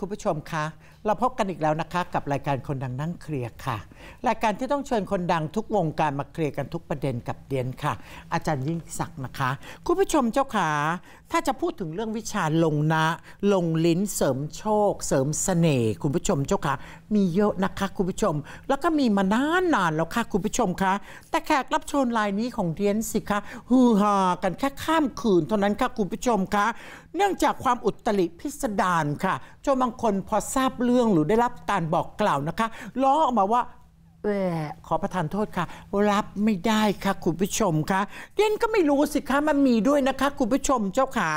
คุณผู้ชมคะ เราพบกันอีกแล้วนะคะ กับรายการคนดังนั่งเคลียร์ค่ะ รายการที่ต้องเชิญคนดังทุกวงการมาเคลียร์กันทุกประเด็นกับเดียนค่ะ อาจารย์ยิ่งศักดิ์นะคะ คุณผู้ชมเจ้าขาถ้าจะพูดถึงเรื่องวิชาลงนะ ลงลิ้นเสริมโชค เสริมสเสน่ห์คุณผู้ชมเจ้าค่ะมีเยอะนะคะคุณผู้ชม แล้วก็มีมานานนานแล้วค่ะคุณผู้ชมคะแต่แขกรับเชิญรายนี้ของเดียนสิคะฮือฮากันแค่ข้ามคืน เท่านั้นค่ะคุณผู้ชมคะเนื่องจากความอุตริพิสดารค่ะจนบางคนพอทราบเรื่องหรือได้รับการบอกกล่าวนะคะล้อออกมาว่าขอประทานโทษค่ะ รับไม่ได้ค่ะ คุณผู้ชมคะเย็นก็ไม่รู้สิคะมันมีด้วยนะคะ คุณผู้ชมเจ้าขา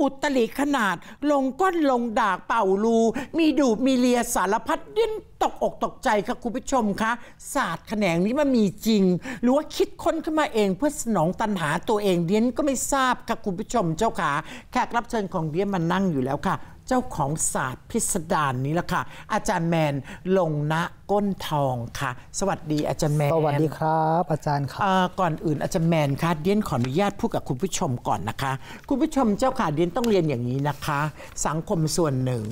อุตลิขนาด ลงก้นลงดากเป่ารูมีดูมีเลียสารพัดเย็นตกอกตกใจค่ะคุณผู้ชมคะศาสตร์แขนงนี้มันมีจริง หรือว่าคิดค้นขึ้นมาเองเพื่อสนองตันหาตัวเองเด็นก็ไม่ทราบค่ะ คุณผู้ชมเจ้าขาแขกรับเชิญของเด็นมันนั่งอยู่แล้วค่ะเจ้าของศาสตร์พิสดารนนี้ละค่ะ อาจารย์แมนลงณก้นทองค่ะ สวัสดีอาจารย์แมนสวัสดีครับอาจารย์ค่ะก่อนอื่นอาจารย์แมนค่ะเดียนขออนุญาตพูดกับคุณผู้ชมก่อนนะคะ คุณผู้ชมเจ้าค่ะเดียนต้องเรียนอย่างนี้นะคะ สังคมส่วนหนึ่ง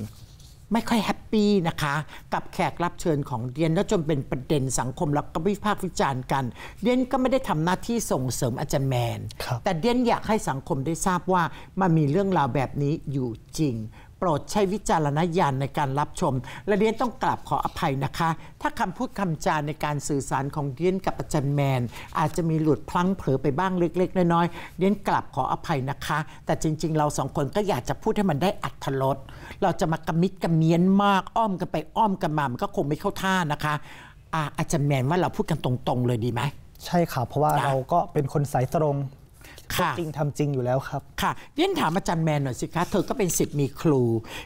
ไม่ค่อยแฮปปี้นะคะกับแขกรับเชิญของเดียนแล้วจนเป็นประเด็นสังคมแล้วก็วิพากษ์วิจารณ์กันเดียนก็ไม่ได้ทำหน้าที่ส่งเสริมอาจารย์แมนแต่เดียนอยากให้สังคมได้ทราบว่ามันมีเรื่องราวแบบนี้อยู่จริงโปรดใช้วิจารณญาณในการรับชม และเดียนต้องกราบขออภัยนะคะ ถ้าคำพูดคำจาในการสื่อสารของเดียนกับอาจารย์แมน อาจจะมีหลุดพลั้งเผลอไปบ้างเล็กๆ น้อยๆเดียนกราบขออภัยนะคะ แต่จริง ๆ เราสองคนก็อยากจะพูดให้มันได้อัธรสเราจะมากระมิดกระเมียนมาก อ้อมกันไปอ้อมกันมา มันก็คงไม่เข้าท่านะคะ อาจารย์แมนว่าเราพูดกันตรงๆเลยดีไหม ใช่ค่ะ เพราะว่าเราก็เป็นคนสายตรงค่ะจริงทำจริงอยู่แล้วครับ ค่ะเรียนถามอาจารย์แมนหน่อยสิคะเธอก็เป็นสิทธิ์มีครู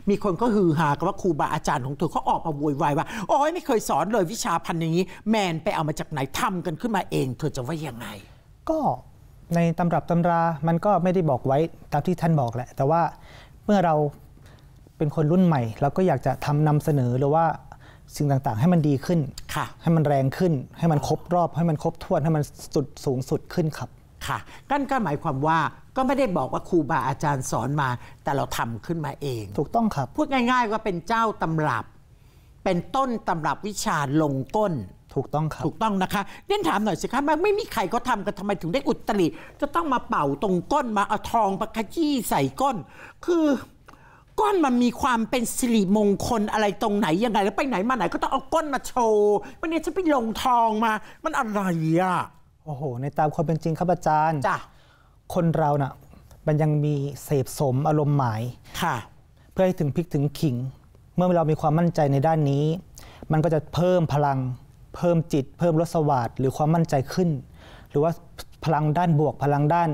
มีคนก็ฮือฮากันว่าครูบาอาจารย์ของเธอเขาออกมาโวยวายว่าโอ้ยไม่เคยสอนเลยวิชาพันอย่างนี้แมนไปเอามาจากไหนทำกันขึ้นมาเอง เธอจะว่ายังไง ก็ในตำรับตำรามันก็ไม่ได้บอกไว้ ตามที่ท่านบอกแหละ แต่ว่าเมื่อเราเป็นคนรุ่นใหม่เราก็อยากจะทำนำเสนอหรือว่าสิ่งต่างๆให้มันดีขึ้นค่ะ ให้มันแรงขึ้น ให้มันครบรอบ ให้มันครบถ้วนให้มันสุดสูงสุดขึ้นครับค่ะกั้นก็หมายความว่าก็ไม่ได้บอกว่าครูบาอาจารย์สอนมา แต่เราทำขึ้นมาเอง ถูกต้องครับพูดง่ายๆว่าเป็นเจ้าตำรับ เป็นต้นตำรับวิชาลงก้นถูกต้องครับถูกต้องนะคะเน้นถามหน่อยสิคะมันไม่มีใครก็ทำกันทำไมถึงได้อุตริจะต้องมาเป่าตรงก้นมาเอาทองประคจี้ใส่ก้น คือก้นมันมีความเป็นสิริมงคล อะไรตรงไหนยังไงแล้วไปไหนมาไหนก็ต้องเอาก้นมาโชว์วันนี้ฉันไปลงทองมา มันอะไรอ่ะโอ้โห ในตามความเป็นจริงครับอาจารย์จ้ะคนเรานะ่ะมันยังมีเสพสมอารมณ์หมายค่ะเพื่อให้ถึงพลิกถึงขิง เมื่อเรามีความมั่นใจในด้านนี้ มันก็จะเพิ่มพลังเพิ่มจิต เพิ่มรสวาดหรือความมั่นใจขึ้น หรือว่าพลังด้านบวก พลังด้าน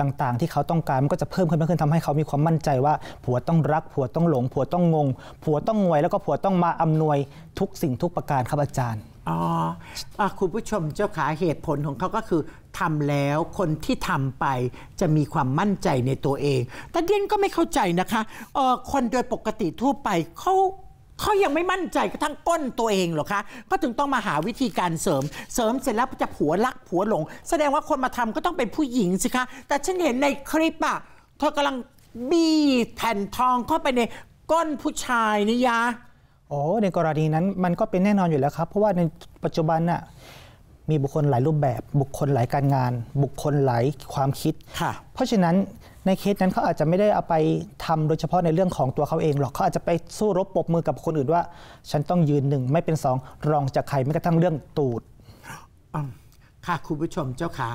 ต่าง ๆ ที่เขาต้องการ มันก็จะเพิ่มขึ้นเพิ่มขึ้นทำให้เขามีความมั่นใจว่าผัวต้องรัก ผัวต้องหลง ผัวต้องงง ผัวต้องงวย แล้วก็ผัวต้องมาอำนวยทุกสิ่งทุกประการครับอาจารย์อ๋อคุณผู้ชมเจ้าขาเหตุผลของเขาก็คือทำแล้วคนที่ทำไปจะมีความมั่นใจในตัวเอง แต่เดียนก็ไม่เข้าใจนะคะเออคนโดยปกติทั่วไปเขาเขายังไม่มั่นใจกระทั่งก้นตัวเองหรอคะก็ถึงต้องมาหาวิธีการเสริมเสริมเสร็จแล้วจะผัวรักผัวหลง แสดงว่าคนมาทำก็ต้องเป็นผู้หญิงสิคะแต่ฉันเห็นในคลิปอะเธอกำลังบี้แผ่นทองเข้าไปในก้นผู้ชายนี่ยะอ๋อในกรณีนั้นมันก็เป็นแน่นอนอยู่แล้วครับเพราะว่าในปัจจุบันน่ะมีบุคคลหลายรูปแบบ บุคคลหลายการงาน บุคคลหลายความคิดเพราะฉะนั้นในเคสนั้นเขาอาจจะไม่ได้เอาไปทำโดยเฉพาะในเรื่องของตัวเขาเองหรอกเขาอาจจะไปสู้รบปบมือกับคนอื่นว่า ฉันต้องยืนหนึ่งไม่เป็นสองรองจากใครไม่กระทั่งเรื่องตูดค่ะคุณผู้ชมเจ้าค่ะ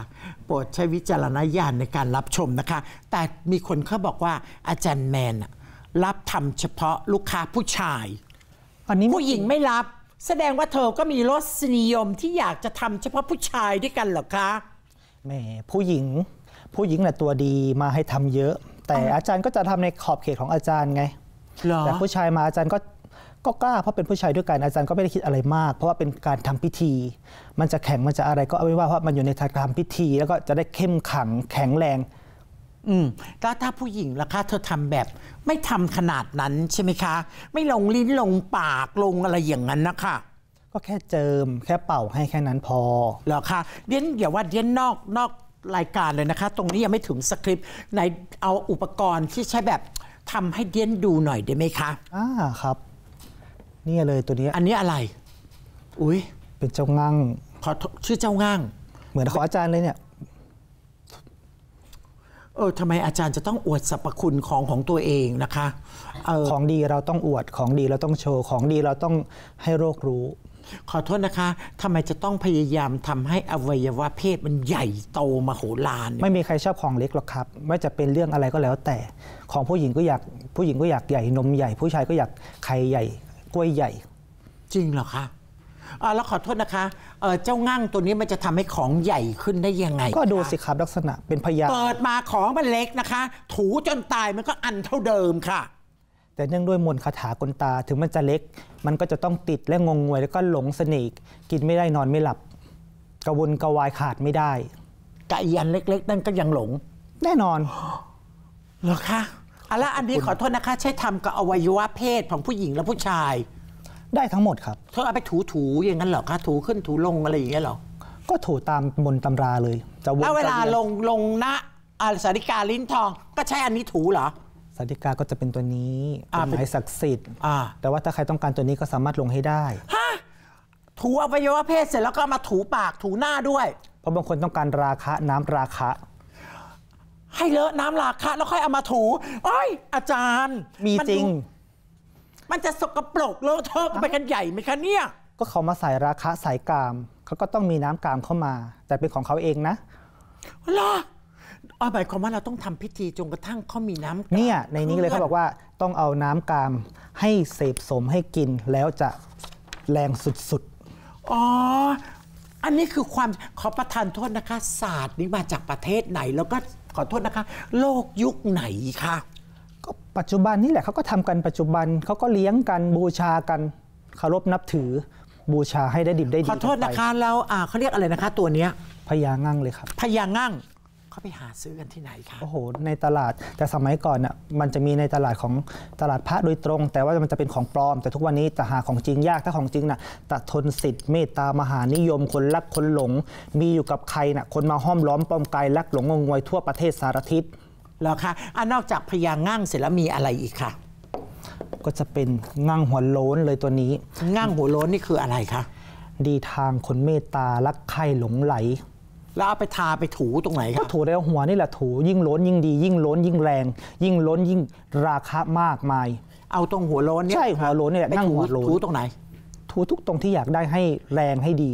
โปรดใช้วิจารณญาณในการรับชมนะคะแต่มีคนเขาบอกว่าอาจารย์แมนรับทำเฉพาะลูกค้าผู้ชายอันนี้ผู้หญิงไม่รับ แสดงว่าเธอก็มีรสนิยมที่อยากจะทำเฉพาะผู้ชายด้วยกันเหรอคะแหมผู้หญิงผู้หญิงแหละตัวดีมาให้ทำเยอะ แต่อาจารย์ก็จะทำในขอบเขตของอาจารย์ไงแต่ผู้ชายมาอาจารย์ก็ก็กล้า เพราะเป็นผู้ชายด้วยกัน อาจารย์ก็ไม่ได้คิดอะไรมากเพราะว่าเป็นการทำพิธี มันจะแข็งมันจะอะไรก็เอาไว้ว่าเพราะมันอยู่ในทางทำพิธี แล้วก็จะได้เข้มขังแข็งแรงอืมแล้วถ้าผู้หญิงล่ะคะเธอทำแบบไม่ทำขนาดนั้นใช่ไหมคะ ไม่ลงลิ้นลงปากลงอะไรอย่างนั้นนะคะก็แค่เจิมแค่เป่าให้แค่นั้นพอแล้วคะเดียนอย่าว่าเดียนนอกนอกรายการเลยนะคะตรงนี้ยังไม่ถึงสคริปต์ในเอาอุปกรณ์ที่ใช้แบบทำให้เดียนดูหน่อยได้ไหมคะอ่าครับนี่เลยตัวนี้ อันนี้อะไรอุ้ยเป็นเจ้างั่งขอชื่อเจ้างั่งเหมือนขออาจารย์เลยเนี่ยเออทำไมอาจารย์จะต้องอวดสรรพคุณของของตัวเองนะคะออของดีเราต้องอวดของดีเราต้องโชว์ของดีเราต้องให้โรครู้ ขอโทษนะคะทำไมจะต้องพยายามทำให้อวัยวะเพศมันใหญ่โตมโหฬารนไม่มีใครชอบของเล็กหรอกครับไม่จะเป็นเรื่องอะไรก็แล้วแต่ ของผู้หญิงก็อยาก ผู้หญิงก็อยากใหญ่นมใหญ่ ผู้ชายก็อยากไข่ใหญ่กล้วยใหญ่ จริงเหรอคะาแล้วขอโทษนะคะ เจ้าง่างตัวนี้มันจะทำให้ของใหญ่ขึ้นได้ยังไง ก็ดูสิครับลักษณะเป็นพยานเปิดมาของมันเล็กนะคะ ถูจนตายมันก็อันเท่าเดิมค่ะ แต่เนื่องด้วยมนต์คาถากลตาถึงมันจะเล็ก มันก็จะต้องติดและงงงวย แล้วก็หลงสนิทกินไม่ได้นอนไม่หลับ กระวนกระวายขาดไม่ได้ กะยันเล็กๆ นั่นก็ยังหลง แน่นอนเหรอคะอ่ะแล้วอันนี้ขอโทษนะคะ ใช้ทำกับอวัยวะเพศของผู้หญิงและผู้ชายได้ทั้งหมดครับเธอเอาไปถูถูอย่างนั้นเหรอคะถูขึ้นถูลงอะไรอย่างเงี้ยเหรอ ก็ถูตามมนตำราเลย จะวนแล้วเวลาลงลงนะอาสาริกาลิ้นทอง ก็ใช้อันนี้ถูเหรอสาริกาก็จะเป็นตัวนี้เป็นหมายศักดิ์สิทธิ์แต่ว่าถ้าใครต้องการตัวนี้ก็สามารถลงให้ได้ฮะ ถูอวัยวะเพศเสร็จแล้วก็มาถูปากถูหน้าด้วย เพราะบางคนต้องการราคะน้ำราคะ ให้เลอะน้ำราคะ แล้วค่อยเอามาถูอ้ยอาจารย์มีจริงมันจะสกปรกเลเทอะไปกันใหญ่ไหมคะเนี่ย ก็เขามาใส่ราคาสายกาม เขาก็ต้องมีน้ำกามเข้ามา แต่เป็นของเขาเองนะเหรออาหมายความว่าเราต้องทำพิธีจนกระทั่งเขามีน้ำเนี่ย ในนี้เลยเขาบอกว่าต้องเอาน้ำกามให้เสพสมให้กิน แล้วจะแรงสุดๆอ๋อ อันนี้คือความขอประทานโทษนะคะ ศาสตร์นี้มาจากประเทศไหนแล้วก็ขอโทษนะคะ โลกยุคไหนคะก็ปัจจุบันนี่แหละเขาก็ทำกันปัจจุบันเขาก็เลี้ยงกันบูชากันเคารพนับถือบูชาให้ได้ดิบได้ดีขอโทษนะคะเราเขาเรียกอะไรนะคะ ตัวเนี้ยพญางั่งเลยครับพญางั่งเขาไปหาซื้อกันที่ไหนคะโอ้โหในตลาดแต่สมัยก่อนน่ะมันจะมีในตลาดของตลาดพระโดยตรงแต่ว่ามันจะเป็นของปลอม แต่ทุกวันนี้จะหาของจริงยากถ้าของจริงน่ะตัดทนสิทธิ์เมตตามหานิยมคนรักคนหลงมีอยู่กับใครน่ะคนมาห้อมล้อมปลอมไกลรักหลงงงวยทั่วประเทศสารทิศหรอคะอ่ะนอกจากพญาง่างเสร็จแล้วมีอะไรอีกคะก็จะเป็นง่างหัวโล้นเลยตัวนี้ง่างหัวโล้นนี่คืออะไรคะดีทางคนเมตตารักใคร่หลงไหล แล้วเอาไปทาไปถูตรงไหนคะก็ถูแล้วหัวนี่แหละถู ยิ่งล้นยิ่งดี ยิ่งล้นยิ่งแรง ยิ่งล้นยิ่งราคามากมาย เอาตรงหัวโล้นเนี่ยใช่หัวโล้นนี่แหละนั่งหัวโล้นถูตรงไหน ถูทุกตรงที่อยากได้ให้แรงให้ดี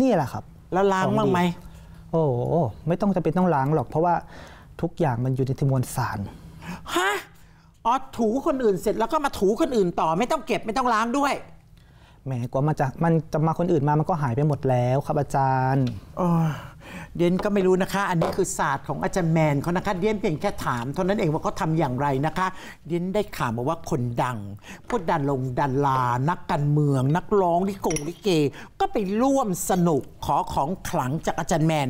นี่แหละครับ แล้วล้างบ้างไหม โอ้ไม่ต้องจะเป็นต้องล้างหรอกเพราะว่าทุกอย่างมันอยู่ในมวลสาร ฮะอ๋อถูคนอื่นเสร็จแล้วก็มาถูคนอื่นต่อไม่ต้องเก็บไม่ต้องล้างด้วย แหมกว่ามันจะมันจะมาคนอื่นมา มันก็หายไปหมดแล้วครับอาจารย์ เดียนก็ไม่รู้นะคะ อันนี้คือศาสตร์ของอาจารย์แมนเขานะคะ เดียนเพียงแค่ถามเท่านั้นเองว่าเขาทำอย่างไรนะคะ เดียนได้ข่าวมาว่าคนดังพูดดันลงดันลา นักการเมือง นักร้องลิโกงลิเก ก็ไปร่วมสนุกขอของขลังจากอาจารย์แมน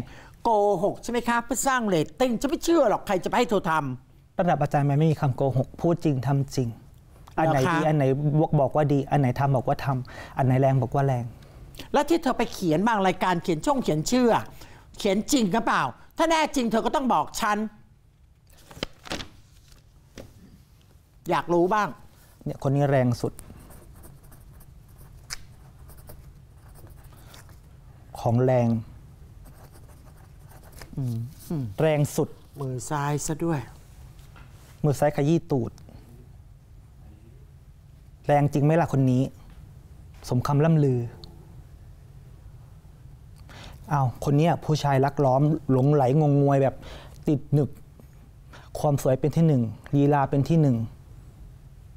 โกหกใช่ไหมคะเพื่อสร้างเรตติ้ง จะไม่เชื่อหรอกใครจะไปให้เธอทำระดับอาจารย์มันไม่มีคำโกหกพูดจริงทำจริง อันไหนดีอันไหนบอกว่าดี อันไหนทำบอกว่าทำอันไหนแรงบอกว่าแรง แล้วที่เธอไปเขียนบางรายการเขียนช่องเขียนเชื่อ เขียนจริงกระเปล่า ถ้าแน่จริงเธอก็ต้องบอกฉันอยากรู้บ้างเนี่ยคนนี้แรงสุด ของแรงแรงสุดมือซ้ายซะด้วย มือซ้ายขยี้ตูด แรงจริงไหมล่ะคนนี้ สมคำล่ำลืออา้าวคนนี้ผู้ชายรักล้อมหลงไหลงงงวยแบบติดหนึบความสวยเป็นที่หนึ่งลีลาเป็นที่หนึ่ง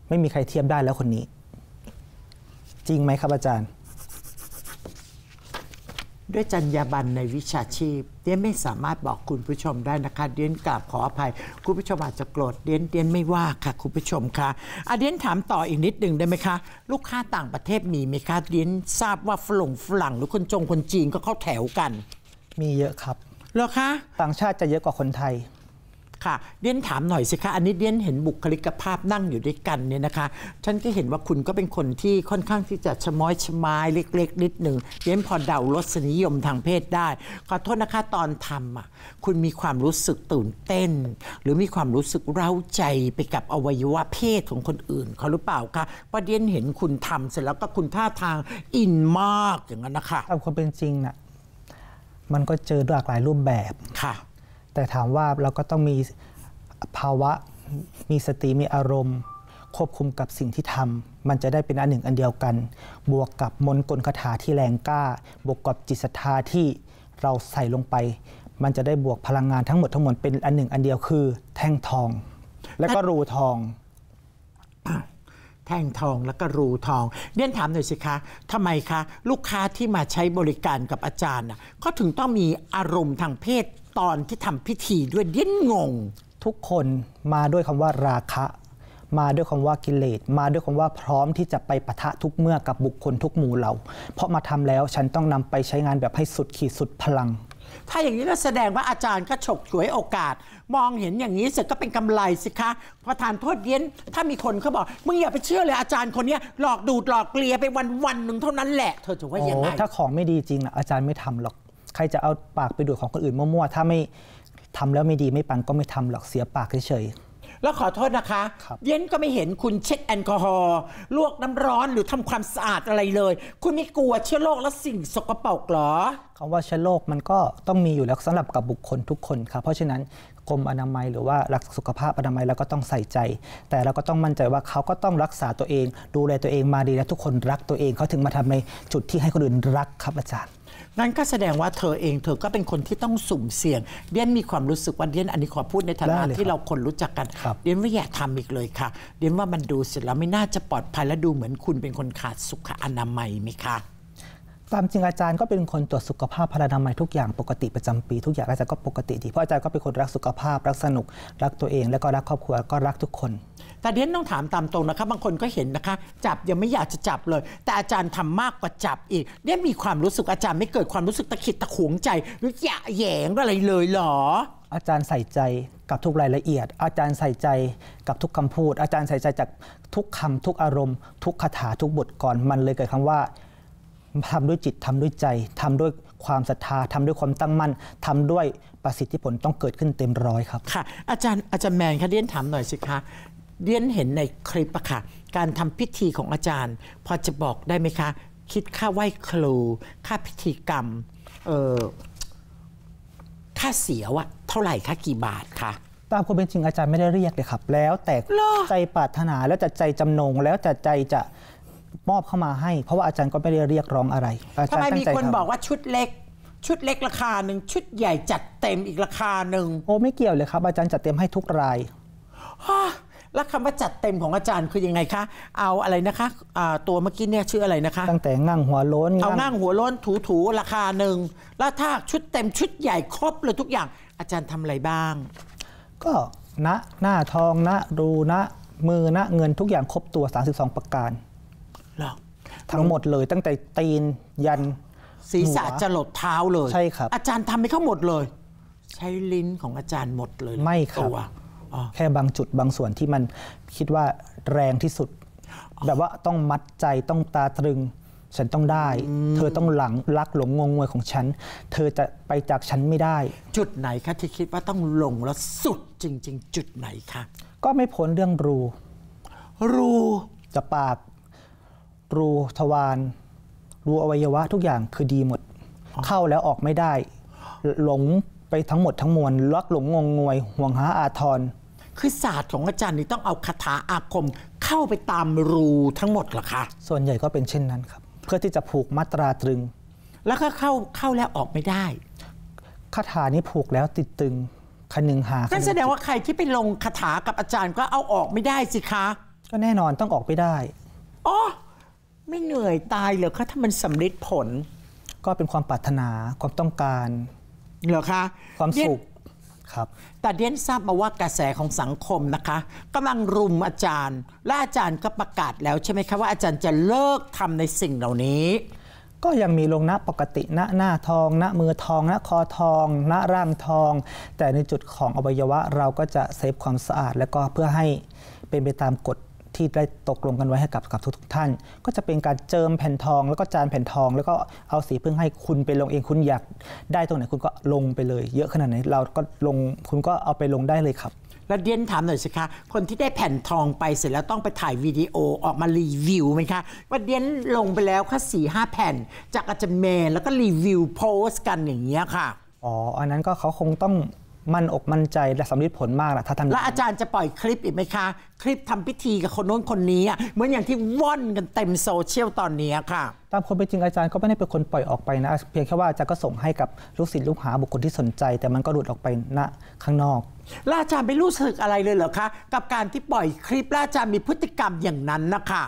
ไม่มีใครเทียบได้แล้วคนนี้ จริงไหมครับอาจารย์ด้วยจรรยาบรรณในวิชาชีพเดียนไม่สามารถบอกคุณผู้ชมได้นะคะเดียนกราบขออภัย คุณผู้ชมอาจจะโกรธเดียนเดียนไม่ว่าค่ะคุณผู้ชมคะอะเดียนถามต่ออีกนิดหนึ่งได้ไหมคะ ลูกค้าต่างประเทศมีไหมคะเดียนทราบว่าฝรั่งฝรั่ง หรือคนจงคนจีนก็เข้าแถวกัน มีเยอะครับเหรอคะต่างชาติจะเยอะกว่าคนไทยค่ะเดียนถามหน่อยสิคะอันนี้เดียนเห็นบุคลิกภาพนั่งอยู่ด้วยกันเนี่ยนะคะฉันก็เห็นว่าคุณก็เป็นคนที่ค่อนข้างที่จะชะม้อยชมายเล็ก ๆ นิดหนึ่งเดียนพอเดารสนิยมทางเพศได้ ขอโทษนะคะ ตอนทำอ่ะคุณมีความรู้สึกตื่นเต้น หรือมีความรู้สึกเร้าใจไปกับอวัยวะเพศของคนอื่นเขาหรือเปล่าคะเพราะเดียนเห็นคุณทำ เสร็จแล้วก็คุณท่าทางอินมากอย่างนั้นนะคะตามความเป็นจริงนะ่ะมันก็เจอหลากหลายรูปแบบค่ะแต่ถามว่าเราก็ต้องมีภาวะมีสติ มีอารมณ์ ควบคุมกับสิ่งที่ทำมันจะได้เป็นอันหนึ่งอันเดียวกัน บวกกับมนกลคาถาที่แรงกล้า บวกกับจิตศรัทธาที่เราใส่ลงไป มันจะได้บวกพลังงานทั้งหมดทั้งมวลเป็นอันหนึ่งอันเดียวคือ แท่งทอง และก็รูทอง แท่งทองแล้วก็รูทองเรียนถามหน่อยสิคะทำไมคะลูกค้าที่มาใช้บริการกับอาจารย์น่ะเขาถึงต้องมีอารมณ์ทางเพศตอนที่ทำพิธีด้วยเด่นงง ทุกคนมาด้วยคำว่าราคะ มาด้วยคำว่ากิเลสมาด้วยคำว่าพร้อมที่จะไปปะทะทุกเมื่อกับบุคคลทุกหมู่เหล่าเพราะมาทำแล้วฉันต้องนำไปใช้งานแบบให้สุดขีดสุดพลัง ถ้าอย่างนี้ก็แสดงว่าอาจารย์ก็ฉกฉวยโอกาส มองเห็นอย่างนี้เสร็จก็เป็นกำไรสิคะพอทานโทษเย็นถ้ามีคนเขาบอกมึงอย่าไปเชื่อเลยอาจารย์คนนี้หลอกดูดหลอกเกลียไปวันวันหนึ่งเท่านั้นแหละเธอถือว่ายังไงถ้าของไม่ดีจริงนะอาจารย์ไม่ทำหรอกใครจะเอาปากไปดูดของคนอื่นมั่วๆ ถ้าไม่ทำแล้วไม่ดีไม่ปันก็ไม่ทำหรอกเสียปากเฉยๆ แล้วขอโทษนะคะ เย็นก็ไม่เห็นคุณเช็ดแอลกอฮอล์ลวกน้ำร้อนหรือทำความสะอาดอะไรเลย คุณไม่กลัวเชื้อโรคและสิ่งสกปรกหรอคำว่าเชื้อโรคมันก็ต้องมีอยู่แล้วสำหรับกับบุคคลทุกคนครับ เพราะฉะนั้นกรมอนามัยหรือว่ารักสุขภาพอนามัยเราก็ต้องใส่ใจ แต่เราก็ต้องมั่นใจว่าเขาก็ต้องรักษาตัวเอง ดูแลตัวเองมาดีแล้วทุกคนรักตัวเองเขาถึงมาทำในจุดที่ให้คนอื่นรักครับอาจารย์นั่นก็แสดงว่าเธอเองเธอก็เป็นคนที่ต้องสุ่มเสี่ยงเดียนมีความรู้สึกว่าเดียนอันนี้ขอพูดในฐานะที่เราคนรู้จักกันเดียนไม่อยากทำอีกเลยค่ะเดียนว่ามันดูเสร็จแล้วไม่น่าจะปลอดภัยและดูเหมือนคุณเป็นคนขาดสุขอนามัยไหมคะตามจริงอาจารย์ก็เป็นคนตรวจสุขภาพพลานามัยทุกอย่างปกติประจำปีทุกอย่างอาจารย์ก็ปกติดี เพราะอาจารย์ก็เป็นคนรักสุขภาพรักสนุก รักตัวเองและก็รักครอบครัวก็รักทุกคน แต่เด่นต้องถามตามตรงนะคะบางคนก็เห็นนะคะ จับยังไม่อยากจะจับเลย แต่อาจารย์ทำมากกว่าจับอีกเด่นมีความรู้สึกอาจารย์ไม่เกิดความรู้สึกตะขิดตะขวงใจ หรืออยะแยงอะไรเลยหรอ อาจารย์ใส่ใจกับทุกรายละเอียด อาจารย์ใส่ใจกับทุกคำพูด อาจารย์ใส่ใจจากทุกคำทุกอารมณ์ ทุกคาถาทุกบทก่อนมันเลยเกิดคำว่าทำด้วยจิตทำด้วยใจทำด้วยความศรัทธาทำด้วยความตั้งมั่นทำด้วยประสิทธิผลต้องเกิดขึ้นเต็มร้อยครับค่ะอาจารย์อาจารย์แมนคะเรียนถามหน่อยสิคะเรียนเห็นในคลิปอะค่ะการทำพิธีของอาจารย์พอจะบอกได้ไหมคะ คิดค่าไหว้ครู ค่าพิธีกรรม เออค่าเสียวะเท่าไหร่คะกี่บาทคะตามความเป็นจริงอาจารย์ไม่ได้เรียกเลยครับ แล้วแต่ใจปรารถนาแล้วแต่ใจจำนง แล้วแต่ใจจะมอบเข้ามาให้เพราะว่าอาจารย์ก็ไม่ได้เรียกร้องอะไรทำไมมีคนบอกว่าชุดเล็กชุดเล็กราคาหนึ่ง ชุดใหญ่จัดเต็มอีกราคาหนึ่งโอ้ไม่เกี่ยวเลยครับ อาจารย์จัดเต็มให้ทุกรายแล้วคำว่าจัดเต็มของอาจารย์คือยังไงคะ เอาอะไรนะคะะตัวเมื่อกี้เนี่ยชื่ออะไรนะคะ ตั้งแต่ง่างหัวล้น เอาง่างหัวล้นถูถูราคาหนึ่งแล้วถ้าชุดเต็มชุดใหญ่ครบเลยทุกอย่างอาจารย์ทำอะไรบ้าง ก็ณหน้าทองณรูณมือณเงินทุกอย่างครบตัว 32 ประการหรอทั้งหมดเลยตั้งแต่ตีนยัน ศีรษะจะหลดเท้าเลยใช่ครับ อาจารย์ทำให้เขาหมดเลย ใช้ลิ้นของอาจารย์หมดเลยไม่ครับแค่บางจุดบางส่วนที่มันคิดว่าแรงที่สุดแบบว่าต้องมัดใจต้องตาตรึง ฉันต้องได้ เธอต้องหลังรักหลงงงงวยของฉัน เธอจะไปจากฉันไม่ได้ จุดไหนคะที่คิดว่าต้องลงแล้วสุดจริง ๆ จุดไหนคะก็ไม่พ้นเรื่องรูรูจะปากรูทวารรูอวัยวะทุกอย่างคือดีหมด เข้าแล้วออกไม่ได้ หลงไปทั้งหมดทั้งมวลลักหลงงงงวยห่วงหาอาทรคือศาสตร์ของอาจารย์นี่ต้องเอาคาถาอาคมเข้าไปตามรูทั้งหมดหรอคะส่วนใหญ่ก็เป็นเช่นนั้นครับ เพื่อที่จะผูกมาตราตรึง แล้วก็เข้าเข้าแล้วออกไม่ได้คาถานี้ผูกแล้วติดตึงคนึงหานั่นแสดงว่าใครที่ไปลงคาถากับอาจารย์ก็เอาออกไม่ได้สิคะ ก็แน่นอนต้องออกไม่ได้อ๋อไม่เหนื่อยตายเหรอคะถ้ามันสำเร็จผล ก็เป็นความปรารถนาความต้องการเหรอคะความสุขครับ แต่เดนทราบมาว่ากระแสของสังคมนะคะ กำลังรุมอาจารย์และอาจารย์ก็ประกาศแล้วใช่ไหมคะว่าอาจารย์จะเลิกทำในสิ่งเหล่านี้ ก็ยังมีลงณปกติณหน้าทอง ณมือทอง ณคอทอง ณร่างทอง แต่ในจุดของอวัยวะเราก็จะเซฟความสะอาด และก็เพื่อให้เป็นไปตามกฎที่ได้ตกลงกันไว้ให้กับกับทุกท่าน ก็จะเป็นการเจิมแผ่นทองแล้วก็จานแผ่นทอง แล้วก็เอาสีพึ่งให้คุณไปลงเองคุณอยากได้ตรงไหน คุณก็ลงไปเลยเยอะขนาดไหน เราก็ลงคุณก็เอาไปลงได้เลยครับแล้วเดียนถามหน่อยสิคะคนที่ได้แผ่นทองไปเสร็จแล้วต้องไปถ่ายวิดีโอออกมารีวิวไหมคะว่าเดียนลงไปแล้วค่สี่ห้าแผ่น จากอาจารย์เม์แล้วก็รีวิวโพสกันอย่างเงี้ยค่ะอ๋ออันนั้นก็เขาคงต้องมั่นอกมั่นใจและสำลิดผลมากล่ะถ้าทำแล้วอาจารย์จะปล่อยคลิปอีกไหมคะ คลิปทำพิธีกับคนโน้นคนนี้อ่ะเหมือนอย่างที่ว่อนกันเต็มโซเชียลตอนนี้ค่ะตามคนเป็นจริงอาจารย์ก็ไม่ได้เป็นคนปล่อยออกไปนะ เพียงแค่ว่าอาจารย์ก็ส่งให้กับลูกศิษย์ลูกหาบุคคลที่สนใจ แต่มันก็หลุดออกไปณข้างนอกล่าอาจารย์ไม่รู้สึกอะไรเลยเหรอคะกับการที่ปล่อยคลิปล่าอาจารย์มีพฤติกรรมอย่างนั้นนะคะ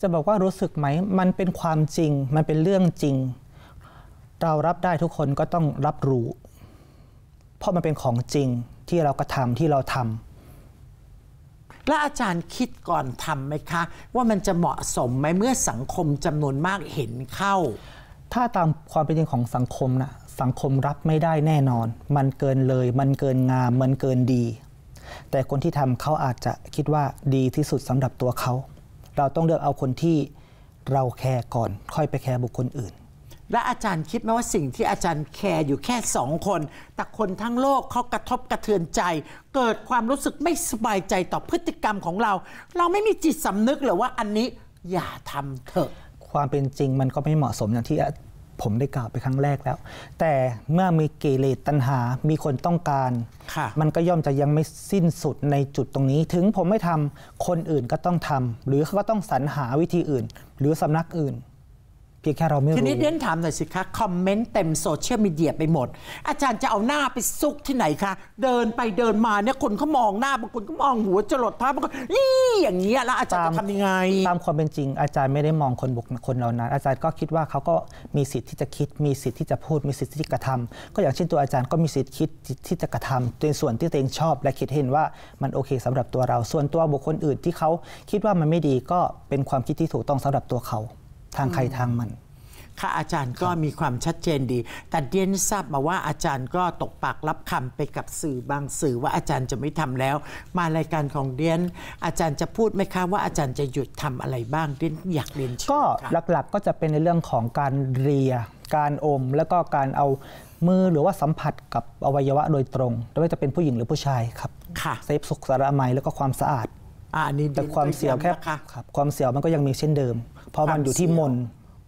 จะบอกว่ารู้สึกไหมมันเป็นความจริง มันเป็นเรื่องจริง เรารับได้ทุกคนก็ต้องรับรู้เพราะมันเป็นของจริงที่เรากระทำที่เราทำ และอาจารย์คิดก่อนทำไหมคะ ว่ามันจะเหมาะสมไหมเมื่อสังคมจำนวนมากเห็นเข้า ถ้าตามความเป็นจริงของสังคมนะสังคมรับไม่ได้แน่นอน มันเกินเลยมันเกินงามมันเกินดี แต่คนที่ทำเขาอาจจะคิดว่าดีที่สุดสำหรับตัวเขา เราต้องเลือกเอาคนที่เราแคร์ก่อนค่อยไปแคร์บุคคลอื่นและอาจารย์คิดไหมว่าสิ่งที่อาจารย์แคร์อยู่แค่สองคน แต่คนทั้งโลกเขากระทบกระเทือนใจ เกิดความรู้สึกไม่สบายใจต่อพฤติกรรมของเรา เราไม่มีจิตสำนึกหรือว่าอันนี้อย่าทำเถอะความเป็นจริงมันก็ไม่เหมาะสมอย่างที่ผมได้กล่าวไปครั้งแรกแล้ว แต่เมื่อมีเกเรตันหามีคนต้องการมันก็ย่อมจะยังไม่สิ้นสุดในจุดตรงนี้ ถึงผมไม่ทำคนอื่นก็ต้องทำหรือเขาก็ต้องสรรหาวิธีอื่น หรือสำนักอื่นที่แค่เราไม่รู้ทีนี้เรียนถามหน่อยสิคะคอมเมนต์เต็มโซเชียลมีเดียไปหมด อาจารย์จะเอาหน้าไปซุกที่ไหนคะเดินไปเดินมาเนี่ยคนเขามองหน้าบางคนก็มองหัวจรดเท้าบางคนนี่อย่างเงี้ยแล้วอาจารย์จะทำยังไงตามความเป็นจริง อาจารย์ไม่ได้มองคนบุคคลเหล่านั้น อาจารย์ก็คิดว่าเขาก็มีสิทธิ์ที่จะคิดมีสิทธิ์ที่จะพูดมีสิทธิ์ที่จะกระทำก็อย่างเช่นตัวอาจารย์ก็มีสิทธิ์คิดที่จะกระทำในส่วนที่ตัวเองชอบและคิดเห็นว่ามันโอเคสำหรับตัวเรา ส่วนตัวบุคคลอื่นที่เขาคิดว่ามันไม่ดีก็เป็นความคิดที่ถูกต้องสำหรับตัวเขาทางใครทางมัน ค่ะอาจารย์ก็มีความชัดเจนดี แต่เดียนทราบมาว่าอาจารย์ก็ตกปากรับคำไปกับสื่อบางสื่อว่าอาจารย์จะไม่ทำแล้ว มารายการของเดียน อาจารย์จะพูดไหมคะว่าอาจารย์จะหยุดทำอะไรบ้างเดียนอยากเรียนก็หลักๆ ก็จะเป็นในเรื่องของการเรีย การอม แล้วก็การเอามือหรือว่าสัมผัสกับอวัยวะโดยตรง ไม่ว่าจะเป็นผู้หญิงหรือผู้ชายครับ ค่ะ เซฟสุขสารไมยแล้วก็ความสะอาดอันนี้แต่ความเสี่ยวแค่ ความเสี่ยวมันก็ยังมีเช่นเดิมเพราะมันอยู่ที่มน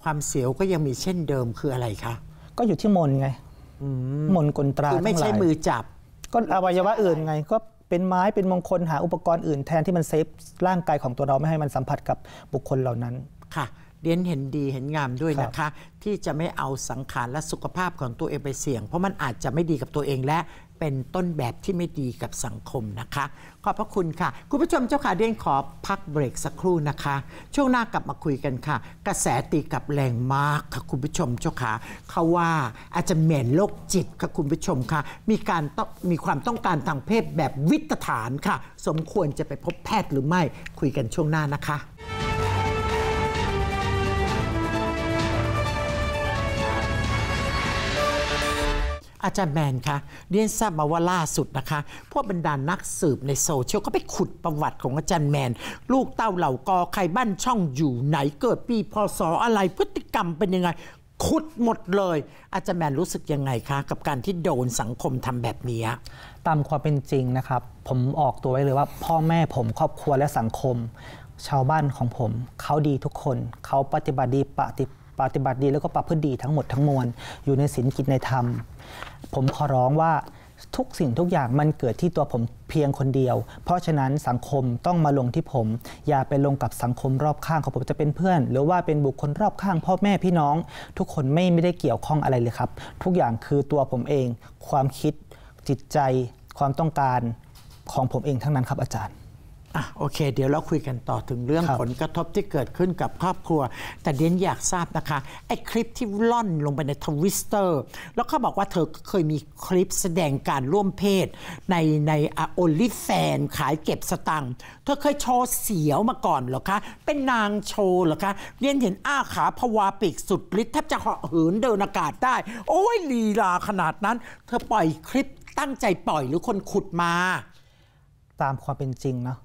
ความเสียวก็ยังมีเช่นเดิมคืออะไรคะก็อยู่ที่มนไงมนกลตราไม่ใช่มือจับ ก็อวัยวะอื่นไง ก็เป็นไม้เป็นมงคลหาอุปกรณ์อื่นแทนที่มันเซฟร่างกายของตัวเราไม่ให้มันสัมผัสกับบุคคลเหล่านั้นค่ะเรียนเห็นดีเห็นงามด้วยนะคะ ที่จะไม่เอาสังขารและสุขภาพของตัวเองไปเสี่ยง เพราะมันอาจจะไม่ดีกับตัวเองและเป็นต้นแบบที่ไม่ดีกับสังคมนะคะ ขอบพระคุณค่ะ คุณผู้ชมเจ้าค่ะเดียนขอพักเบรกสักครู่นะคะช่วงหน้ากลับมาคุยกันค่ะ กระแสตีกับแรงมากค่ะ คุณผู้ชมเจ้าค่ะเขาว่าอาจจะเหม็นโรคจิตค่ะ คุณผู้ชมค่ะ มีการมีความต้องการทางเพศแบบวิตฐานค่ะ สมควรจะไปพบแพทย์หรือไม่คุยกันช่วงหน้านะคะอาจารย์แมนคะ เรียนทราบมาว่าล่าสุดนะคะ พวกบรรดานักสืบในโซเชียลก็ไปขุดประวัติของอาจารย์แมน ลูกเต้าเหล่ากอใครบ้านช่องอยู่ไหนเกิดปีพศออะไร พฤติกรรมเป็นยังไง ขุดหมดเลย อาจารย์แมนรู้สึกยังไงคะกับการที่โดนสังคมทำแบบนี้ ตามความเป็นจริงนะครับ ผมออกตัวไว้เลยว่า พ่อแม่ผมครอบครัวและสังคม ชาวบ้านของผมเขาดีทุกคน เขาปฏิบัติดีปฏิปฏิบัติดีแล้วก็ประพฤติดีทั้งหมดทั้งมวล อยู่ในศีลกิจในธรรมผมขอร้องว่าทุกสิ่งทุกอย่างมันเกิดที่ตัวผมเพียงคนเดียว เพราะฉะนั้นสังคมต้องมาลงที่ผม อย่าไปลงกับสังคมรอบข้างของผมจะเป็นเพื่อน หรือว่าเป็นบุคคลรอบข้างพ่อแม่พี่น้อง ทุกคนไม่ไม่ได้เกี่ยวข้องอะไรเลยครับ ทุกอย่างคือตัวผมเองความคิด จิตใจ ความต้องการของผมเองทั้งนั้นครับอาจารย์อ่ะโอเคเดี๋ยวเราคุยกันต่อถึงเรื่องผลกระทบที่เกิดขึ้นกับครอบครัว แต่เดียนอยากทราบนะคะไอ้คลิปที่ล่อนลงไปในทวิสเตอร์ แล้วเขาบอกว่าเธอเคยมีคลิปแสดงการร่วมเพศ ในในโอลิแฟนขายเก็บสตังค์เธอเคยโชว์เสียวมาก่อนเหรอคะ เป็นนางโชว์เหรอคะเดียนเห็นอ้าขาพวาปีกสุดฤทธิ์แทบจะเหาะเหินเดินอากาศได้ โอ้ยลีลาขนาดนั้น เธอปล่อยคลิปตั้งใจปล่อยหรือคนขุดมา ตามความเป็นจริงเนาะ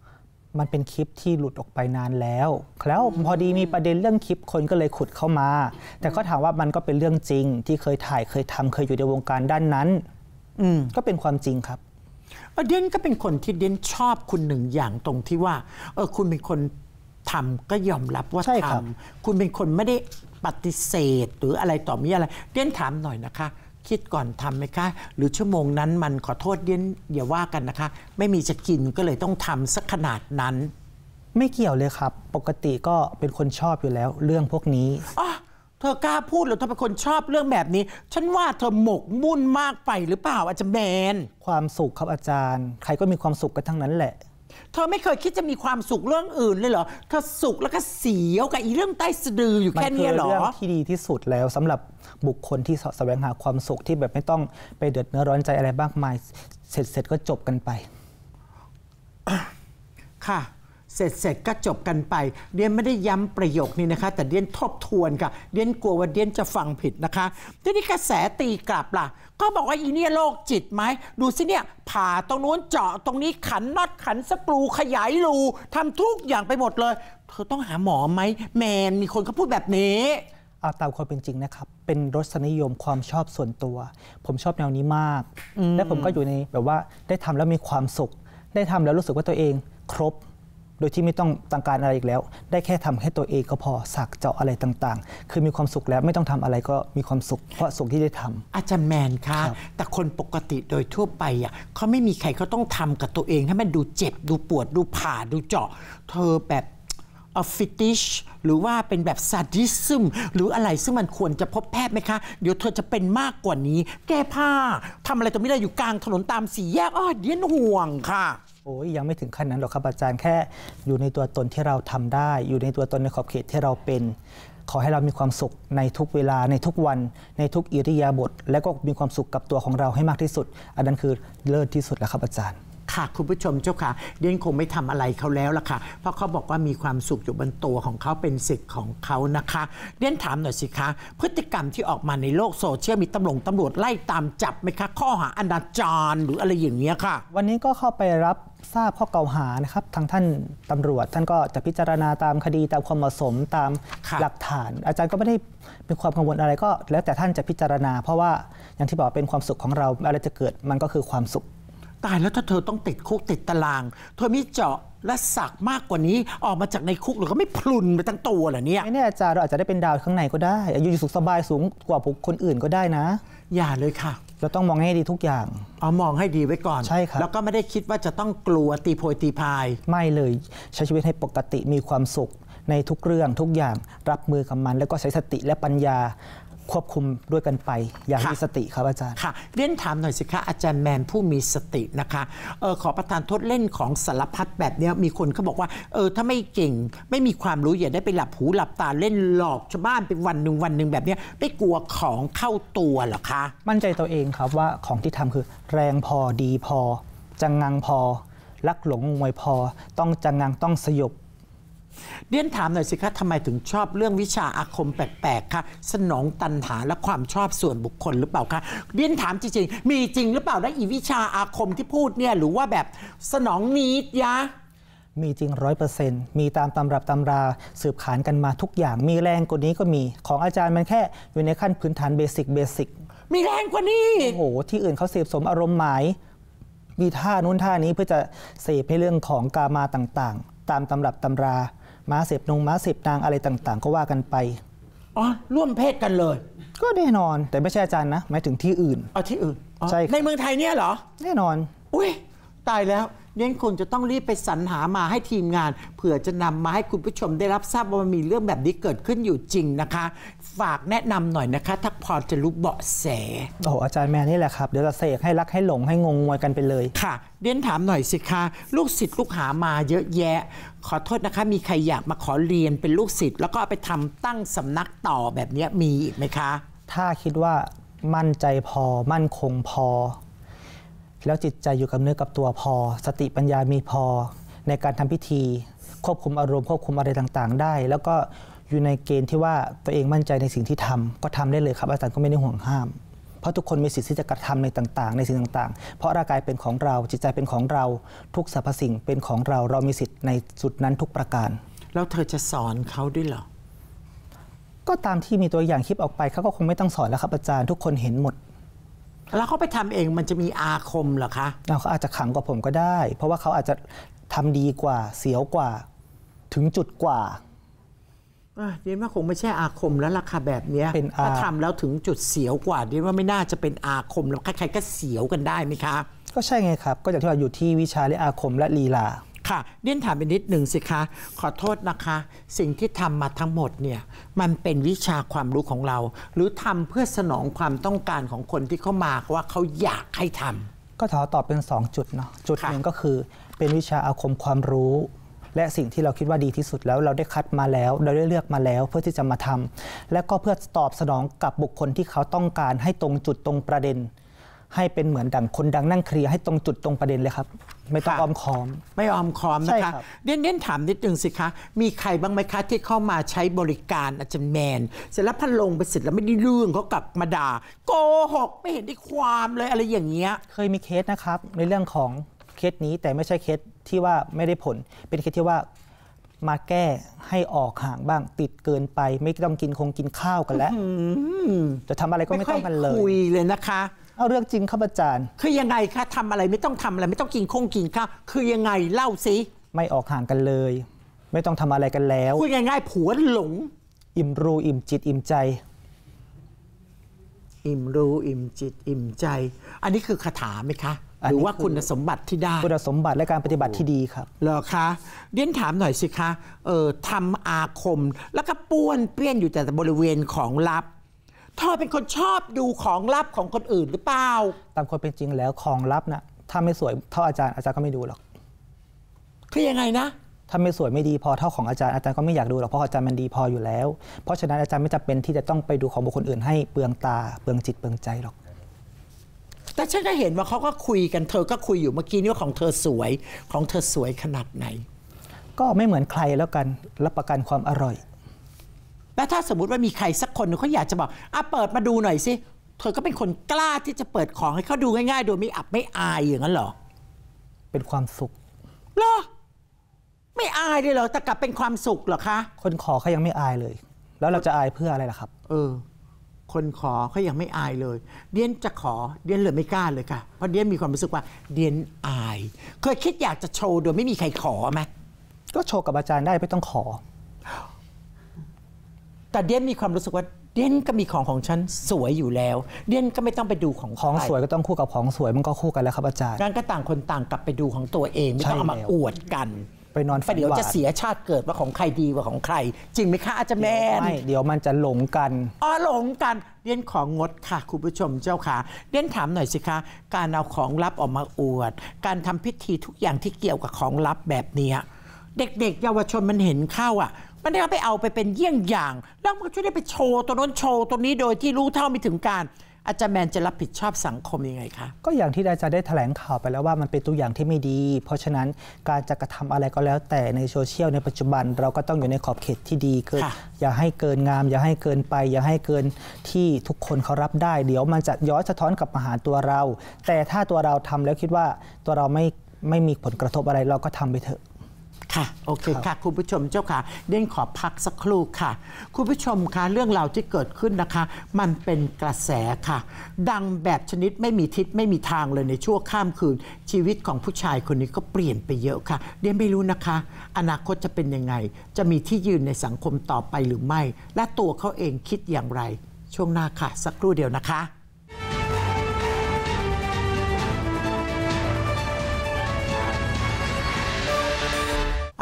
มันเป็นคลิปที่หลุดออกไปนานแล้ว แล้วพอดีมีประเด็นเรื่องคลิปคนก็เลยขุดเข้ามา แต่ก็ถามว่ามันก็เป็นเรื่องจริงที่เคยถ่ายเคยทำเคยอยู่ในวงการด้านนั้น อืก็เป็นความจริงครับ เด่นก็เป็นคนที่เด่นชอบคุณหนึ่งอย่างตรงที่ว่า เออคุณเป็นคนทำก็ยอมรับว่าทำคุณเป็นคนไม่ได้ปฏิเสธหรืออะไรต่อมีอะไร เด่นถามหน่อยนะคะคิดก่อนทำไหมคะหรือชั่วโมงนั้นมันขอโทษเย็นอย่าว่ากันนะคะ ไม่มีจะกินก็เลยต้องทำสักขนาดนั้น ไม่เกี่ยวเลยครับ ปกติก็เป็นคนชอบอยู่แล้วเรื่องพวกนี้อ๋อเธอกล้าพูดหรือเธอเป็นคนชอบเรื่องแบบนี้ ฉันว่าเธอหมกมุ่นมากไปหรือเปล่าอาจารย์แมน ความสุขครับอาจารย์ ใครก็มีความสุขกันทั้งนั้นแหละเธอไม่เคยคิดจะมีความสุขเรื่องอื่นเลยเหรอเธอสุขแล้วก็เสียวกับอีเรื่องใต้สะดืออยู่แค่นี้เหรอมันคือเรื่องที่ดีที่สุดแล้วสำหรับบุคคลที่แสวงหาความสุขที่แบบไม่ต้องไปเดือดเนื้อร้อนใจอะไรมากมายเสร็จเสร็จก็จบกันไป ค่ะเสร็จเสร็จก็จบกันไป เดียนไม่ได้ย้ำประโยคนี้นะคะ แต่เดียนทบทวนค่ะ เดียนกลัวว่าเดียนจะฟังผิดนะคะ ทีนี้กระแสตีกลับ ล่ะ ก็บอกว่าอีเนี่ยโรคจิตไหม ดูสิเนี่ย ผ่าตรงนู้นเจาะตรงนี้ขันน็อตขันสปรูขยายรูทำทุกอย่างไปหมดเลย เธอต้องหาหมอไหมแมน มีคนเขาพูดแบบนี้เอาตามความเป็นจริงนะครับ เป็นรสนิยมความชอบส่วนตัว ผมชอบแนวนี้มาก และผมก็อยู่ในแบบว่าได้ทำแล้วมีความสุข ได้ทำแล้วรู้สึกว่าตัวเอง ครบโดยที่ไม่ต้องต้องการอะไรอีกแล้ว ได้แค่ทำให้ตัวเองก็พอสักเจาะอะไรต่างๆ คือมีความสุขแล้วไม่ต้องทำอะไรก็มีความสุข เพราะสุขที่ได้ทำ อาจารย์แมนคะ แต่คนปกติโดยทั่วไปอ่ะเขาไม่มีใครเขาต้องทำกับตัวเองให้มันดูเจ็บ ดูปวดดูผ่าดูเจาะ เธอแบบออฟฟิติชหรือว่าเป็นแบบซาดิซึมหรืออะไรซึ่งมันควรจะพบแพทย์ไหมคะ เดี๋ยวเธอจะเป็นมากกว่านี้ แก้ผ้าทำอะไรต่วไม่ได้อยู่กลางถนนตามสี่แยกอ๋อเดียนห่วงค่ะโอ้ยยังไม่ถึงขั้นนั้นหรอกครับอาจารย์แค่อยู่ในตัวตนที่เราทำได้ อยู่ในตัวตนในขอบเขตที่เราเป็น ขอให้เรามีความสุขในทุกเวลาในทุกวัน ในทุกอิริยาบถและก็มีความสุขกับตัวของเราให้มากที่สุด อันนั้นคือเลิศที่สุดแล้วครับอาจารย์ค่ะคุณผู้ชมเจ้าค่ะเดนคงไม่ทำอะไรเขาแล้วล่ะค่ะ เพราะเขาบอกว่ามีความสุขอยู่บนตัวของเขาเป็นสิทธิ์ของเขานะคะเดนถามหน่อยสิคะพฤติกรรมที่ออกมาในโลกโซเชียลมีตำรวจตำรวจไล่ตามจับไหมคะ ข้อหาอนาจารหรืออะไรอย่างเงี้ยค่ะ วันนี้ก็เข้าไปรับ ทราบ ข้อกล่าวหานะครับทางท่านตำรวจ ท่านก็จะพิจารณาตามคดีตามความเหมาะสมตามหลักฐาน อาจารย์ก็ไม่ได้เป็นความกังวลอะไรก็ แล้วแต่ท่านจะพิจารณา เพราะว่าอย่างที่บอกเป็นความสุขของเราอะไรจะเกิดมันก็คือความสุขตายแล้วถ้าเธอต้องติดคุกติดตารางเธอมีเจาะและสักมากกว่านี้ออกมาจากในคุกหรือก็ไม่พลุนไปทั้งตัวเหรอเนี่ยไม่แน่อาจารย์เราอาจจะได้เป็นดาวข้างในก็ได้ อายุสุขสบายสูงกว่าพวกคนอื่นก็ได้นะ อย่าเลยค่ะ เราต้องมองให้ดีทุกอย่างเอามองให้ดีไว้ก่อนใช่ครับแล้วก็ไม่ได้คิดว่าจะต้องกลัวตีโพยตีพายไม่เลยใช้ชีวิตให้ปกติมีความสุขในทุกเรื่อง ทุกอย่างรับมือกับมัน แล้วก็ใช้สติและปัญญาควบคุมด้วยกันไป อย่างมีสติครับอาจารย์ค่ะเรียนถามหน่อยสิคะอาจารย์แมนผู้มีสตินะคะออขอประทานโทษเล่นของสารพัดแบบนี้มีคนเขาบอกว่าเออถ้าไม่เก่งไม่มีความรู้อย่าได้ไปหลับหูหลับตาเล่นหลอกชาวบ้านเป็นวันหนึ่งวันหนึ่งแบบนี้ไม่กลัวของเข้าตัวหรอคะมั่นใจตัวเองครับว่าของที่ทำคือ แรงพอดีพอจังงังพอรักหลงงวยพอ ต้องจังงังต้องสยบเดียนถามหน่อยสิคะทำไมถึงชอบเรื่องวิชาอาคมแปลกๆคะสนองตันหาและความชอบส่วนบุคคลหรือเปล่าคะเดียนถามจริงๆ มีจริงหรือเปล่านะอีวิชาอาคมที่พูดเนี่ยหรือว่าแบบสนองนิดยะ มีจริงร้อยเปอร์เซ็นต์มีตามตำรับตำรา สืบขานกันมาทุกอย่าง มีแรงกว่านี้ก็มี ของอาจารย์มันแค่อยู่ในขั้นพื้นฐานเบสิกเบสิกมีแรงกว่านี้โอ้โหที่อื่นเขาเสพสมอารมณ์หมายมีท่านู้นท่านี้เพื่อจะเสพในเรื่องของกามาต่างๆ ตามตำรับตำราม้าสพนง ม้าสพนางอะไรต่าง ๆ ก็ว่ากันไป อ๋อ ร่วมเพศกันเลย ก็แน่นอนแต่ไม่ใช่อาจารย์นะหมายถึงที่อื่น อ๋อ ที่อื่น ใช่ในเมืองไทยเนี่ยเหรอ แน่นอน อุ้ยตายแล้วเน่นคงจะต้องรีบไปสรรหามาให้ทีมงานเผื่อจะนำมาให้คุณผู้ชมได้รับทราบ ว่ามันมีเรื่องแบบนี้เกิดขึ้นอยู่จริงนะคะ ฝากแนะนำหน่อยนะคะ ถ้าพอจะรู้เบาะแส โอ้อาจารย์แม่นี่แหละครับ เดี๋ยวจะเสกให้รักให้หลง ให้งงงวยกันไปเลย ค่ะเรียนถามหน่อยสิคะลูกศิษย์ลูกหามาเยอะแยะ ขอโทษนะคะ มีใครอยากมาขอเรียนเป็นลูกศิษย์แล้วก็ไปทำตั้งสำนักต่อแบบนี้มีอีกไหมคะถ้าคิดว่ามั่นใจพอมั่นคงพอแล้วจิตใจอยู่กับเนื้อกับตัวพอ สติปัญญามีพอในการทำพิธีควบคุมอารมณ์ควบคุมอะไรต่างๆ ได้ แล้วก็อยู่ในเกณฑ์ที่ว่าตัวเองมั่นใจในสิ่งที่ทำก็ทำได้เลยครับ อาจารย์ก็ไม่ได้ห่วงห้ามเพราะทุกคนมีสิทธิ์ที่จะกระทำในต่าง ๆ ในสิ่งต่างๆ เพราะร่างกายเป็นของเราจิตใจเป็นของเราทุกสรรพสิ่งเป็นของเราเรามีสิทธิ์ในจุดนั้นทุกประการ แล้วเธอจะสอนเขาด้วยเหรอก็ตามที่มีตัวอย่างคลิปออกไปเขาก็คงไม่ต้องสอน แล้วครับอาจารย์ทุกคนเห็นหมดแล้วเขาไปทำเองมันจะมีอาคมเหรอคะเขาอาจจะขังกว่าผมก็ได้ เพราะว่าเขาอาจจะทำดีกว่าเสียวกว่าถึงจุดกว่าเดียว่าคงไม่ใช่อาคมแล้วราคาแบบนี้ถ้าทำแล้วถึงจุดเสียวกว่าเดียว่าไม่น่าจะเป็นอาคมแล้วใครๆก็เสียวกันได้ไหมคะก็ใช่ไงครับ ก็อย่างที่เราอยู่ที่วิชาและอาคมและลีลาค่ะเดียนถามไปนิดหนึ่งสิคะขอโทษนะคะ สิ่งที่ทำมาทั้งหมดเนี่ยมันเป็นวิชาความรู้ของเรา หรือทำเพื่อสนองความต้องการของคนที่เข้ามาว่าเขาอยากให้ทำ ก็ถอตอบเป็น 2 จุดเนาะจุดหนึ่งก็คือเป็นวิชาอาคมความรู้ และสิ่งที่เราคิดว่าดีที่สุดแล้วเราได้คัดมาแล้ว เราได้เลือกมาแล้วเพื่อที่จะมาทำ และก็เพื่อตอบสนองกับบุคคลที่เขาต้องการให้ตรงจุดตรงประเด็นให้เป็นเหมือนดังคนดังนั่งเคลียร์ให้ตรงจุดตรงประเด็นเลยครับ ไม่ต้องอ้อมค้อม ไม่ออมคอมนะคะครเน้นถามนิดนึงสิคะมีใครบ้างไหมคะที่เข้ามาใช้บริการอาจารย์แมน เสร็จแล้วพันลงไปเสร็จแล้วไม่ได้เรื่องเขากลับมาด่าโกหกไม่เห็นได้ความเลยอะไรอย่างเงี้ยเคยมีเคสนะครับ ในเรื่องของเคสนี้แต่ไม่ใช่เคสที่ว่าไม่ได้ผล เป็นเคสที่ว่า มาแก้ให้ออกห่างบ้างติดเกินไป ไม่ต้องกินคงกินข้าวกันแล้วจะทำอะไรก็ไม่ต้องกันเลยคุยเลยนะคะเอาเรื่องจริงครับอาจารย์คือยังไงคะทำอะไรไม่ต้องทำอะไร ไม่ต้องกินคงกินข้าวคือยังไงเล่าสิไม่ออกห่างกันเลย ไม่ต้องทำอะไรกันแล้ว พูดง่ายๆผัวหลง อิ่มรู้ อิ่มจิต อิ่มใจ อิ่มรู้ อิ่มจิต อิ่มใจ อันนี้คือคาถาไหมคะ หรือว่าคุณสมบัติที่ได้ คุณสมบัติและการปฏิบัติที่ดีครับ เหรอคะเรียนถามหน่อยสิคะเออทำอาคม แล้วก็ป้วนเปี้ยนอยู่แต่บริเวณของลับเธอเป็นคนชอบดูของลับของคนอื่นหรือเปล่า ตามคนเป็นจริงแล้วของลับนะถ้าไม่สวยเท่าอาจารย์อาจารย์ก็ไม่ดูหรอก คือยังไงนะ ถ้าไม่สวยไม่ดี พอเท่าของอาจารย์อาจารย์ก็ไม่อยากดูหรอกเพราะอาจารย์มันดีพออยู่แล้ว เพราะฉะนั้นอาจารย์ไม่จำเป็นที่จะต้องไปดูของบุคคลอื่นให้เปลืองตาเปลืองจิตเปลืองใจหรอก แต่ฉันก็เห็นว่าเขาก็คุยกันเธอก็คุยอยู่เมื่อกี้นี้ว่าของเธอสวยของเธอสวยขนาดไหน ก็ไม่เหมือนใครแล้วกันรับประกันความอร่อยแล้วถ้าสมมติว่ามีใครสักคนเขาอยากจะบอกอ่ะเปิดมาดูหน่อยสิเธอก็เป็นคนกล้าที่จะเปิดของให้เขาดูง่ายๆ โดยไม่อับไม่อายอย่างนั้นหรอเป็นความสุขเหรอไม่อายเลยเหรอแต่กลับเป็นความสุขเหรอคะ คนขอเขายังไม่อายเลย แล้วเราจะอายเพื่ออะไรล่ะครับ เออ คนขอเขายังไม่อายเลย เดียนจะขอ เดียนเลยไม่กล้าเลยค่ะเพราะเดียนมีความรู้สึกว่า เดียนอาย เคยคิดอยากจะโชว์โดยไม่มีใครขอไหมก็โชว์กับอาจารย์ได้ไม่ต้องขอแต่เด่นมีความรู้สึกว่าเด่นก็มีของของฉันสวยอยู่แล้ว เด่นก็ไม่ต้องไปดูของของสวยก็ต้องคู่กับของสวยมันก็คู่กันแล้วครับอาจารย์ัานก็ต่างคนต่างกลับไปดูของตัวเองไม่ต้องเอามาอวดกัน ไปนอนฝันเดี๋ยวจะเสียชาติเกิดว่าของใครดีกว่าของใคร จริงไหมคะอาจารย์แม่ไม่ เดี๋ยวมันจะหลงกันอ๋อหลงกันเด่นของงดค่ะคุณผู้ชมเจ้าค่ะเด่นถามหน่อยสิคะ การเอาของลับออกมาอวด การทำพิธีทุกอย่างที่เกี่ยวกับของลับแบบนี้เด็กๆ เยาวชนมันเห็นเข้าอ่ะมันได้ไปเอาไปเป็นเยี่ยงอย่าง แล้วมันก็ช่วยได้ไปโชว์ตัวน้นโชว์ตัวนี้โดยที่รู้เท่าไม่ถึงการ อาจารย์แมนจะรับผิดชอบสังคมยังไงคะก็อย่างที่อาจารย์ได้แถลงข่าวไปแล้วว่ามันเป็นตัวอย่างที่ไม่ดี เพราะฉะนั้นการจะกระทำอะไรก็แล้ว แต่ในโซเชียลในปัจจุบัน เราก็ต้องอยู่ในขอบเขตที่ดีคือ อย่าให้เกินงาม อย่าให้เกินไป อย่าให้เกินที่ทุกคนเขารับได้ เดี๋ยวมันจะย้อนสะท้อนกลับมาหาตัวเรา แต่ถ้าตัวเราทำแล้วคิดว่าตัวเราไม่ไม่มีผลกระทบอะไรเราก็ทำไปเถอะค่ะโอเคค่ะคุณผู้ชมเจ้าค่ะ เด่นขอพักสักครู่ค่ะคุณผู้ชมคะเรื่องราวที่เกิดขึ้นนะคะ มันเป็นกระแสค่ะ ดังแบบชนิดไม่มีทิศไม่มีทางเลยในชั่วข้ามคืนชีวิตของผู้ชายคนนี้ก็เปลี่ยนไปเยอะค่ะ เด่นไม่รู้นะคะ อนาคตจะเป็นยังไงจะมีที่ยืนในสังคมต่อไปหรือไม่ และตัวเขาเองคิดอย่างไร ช่วงหน้าค่ะ สักครู่เดียวนะคะ